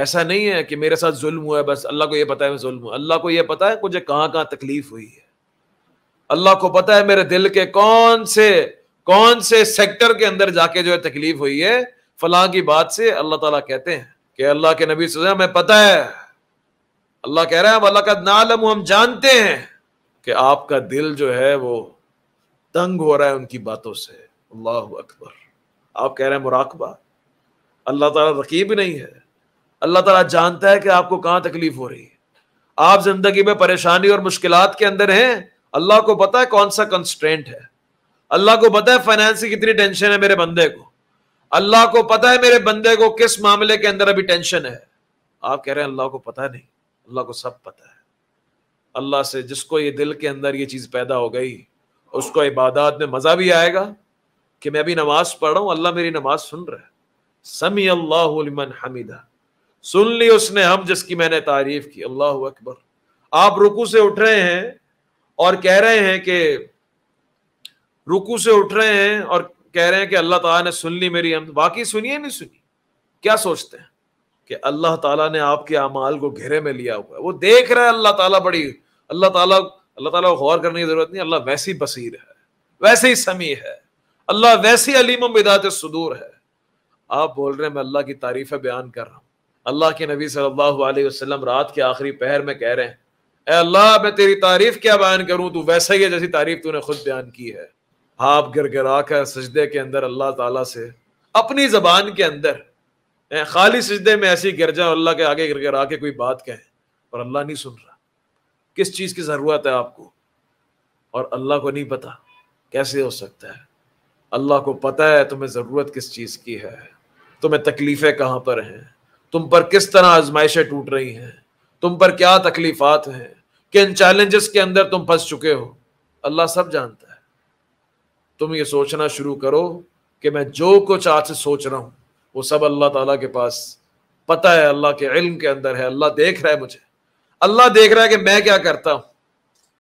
ऐसा नहीं है कि मेरे साथ जुल्म हुआ है बस अल्लाह को यह पता है मैं जुल्म हुआ अल्लाह को यह पता है मुझे कहाँ कहाँ तकलीफ हुई है अल्लाह को पता है मेरे दिल के कौन से कौन से सेक्टर के अंदर जाके जो है तकलीफ हुई है फलां की बात से अल्लाह ताला कहते हैं कि अल्लाह के नबी से हमें पता है अल्लाह कह रहा है अल्लाह का नालम हम जानते हैं कि आपका दिल जो है वो तंग हो रहा है उनकी बातों से अल्लाह अकबर आप कह रहे हैं मुराकबा अल्लाह ताला रकीब नहीं है अल्लाह ताला जानता है कि आपको कहाँ तकलीफ हो रही है आप जिंदगी में परेशानी और मुश्किल के अंदर हैं अल्लाह को पता है कौन सा कंस्ट्रेंट है अल्लाह को पता है फाइनेंस की कितनी टेंशन है मेरे बंदे को अल्लाह को पता है मेरे बंदे को किस मामले के अंदर अभी टेंशन है आप कह रहे हैं अल्लाह को पता नहीं अल्लाह को सब पता है अल्लाह से जिसको ये दिल के अंदर ये चीज़ पैदा हो गई उसको इबादत में मज़ा भी आएगा कि मैं अभी नमाज़ पढ़ रहा हूँ अल्लाह मेरी नमाज़ सुन रहा है समी अल्लाह हमीदा सुन ली उसने हम जिसकी मैंने तारीफ की अल्लाह अकबर आप रुकू से उठ रहे हैं और कह रहे हैं कि रुकू से उठ रहे हैं और कह रहे हैं कि अल्लाह ताला ने सुन ली मेरी हम बाकी सुनिए नहीं सुनी क्या सोचते हैं कि अल्लाह ताला ने आपके अमाल को घेरे में लिया हुआ है वो देख रहा है अल्लाह ताला बड़ी अल्लाह ताला अल्लाह ताला को गौर करने की जरूरत नहीं अल्लाह वैसी बसीर है वैसे ही समी है अल्लाह वैसी अलीम बिदात सदूर है आप बोल रहे हैं मैं अल्लाह की तारीफ़ बयान कर रहा हूँ अल्लाह के नबी सल्लल्लाहु अलैहि वसल्लम रात के आखिरी पहर में कह रहे हैं ए अल्लाह मैं तेरी तारीफ क्या बयान करूं तू वैसा ही है जैसी तारीफ तूने खुद बयान की है आप गिरा कर सजदे के अंदर अल्लाह ताला से अपनी जबान के अंदर खाली सजदे में ऐसी गिर जाए अल्लाह के आगे गिरगिरा के कोई बात कहें और अल्लाह नहीं सुन रहा किस चीज़ की ज़रूरत है आपको और अल्लाह को नहीं पता कैसे हो सकता है अल्लाह को पता है तुम्हें ज़रूरत किस चीज़ की है तुम्हें तकलीफ़ें कहाँ पर हैं तुम पर किस तरह आजमाइशें टूट रही हैं तुम पर क्या तकलीफात हैं किन चैलेंजेस के अंदर तुम फंस चुके हो अल्लाह सब जानता है तुम ये सोचना शुरू करो कि मैं जो कुछ आज से सोच रहा हूं वो सब अल्लाह ताला के पास पता है अल्लाह के इल्म के अंदर है अल्लाह देख रहा है मुझे अल्लाह देख रहा है कि मैं क्या करता हूं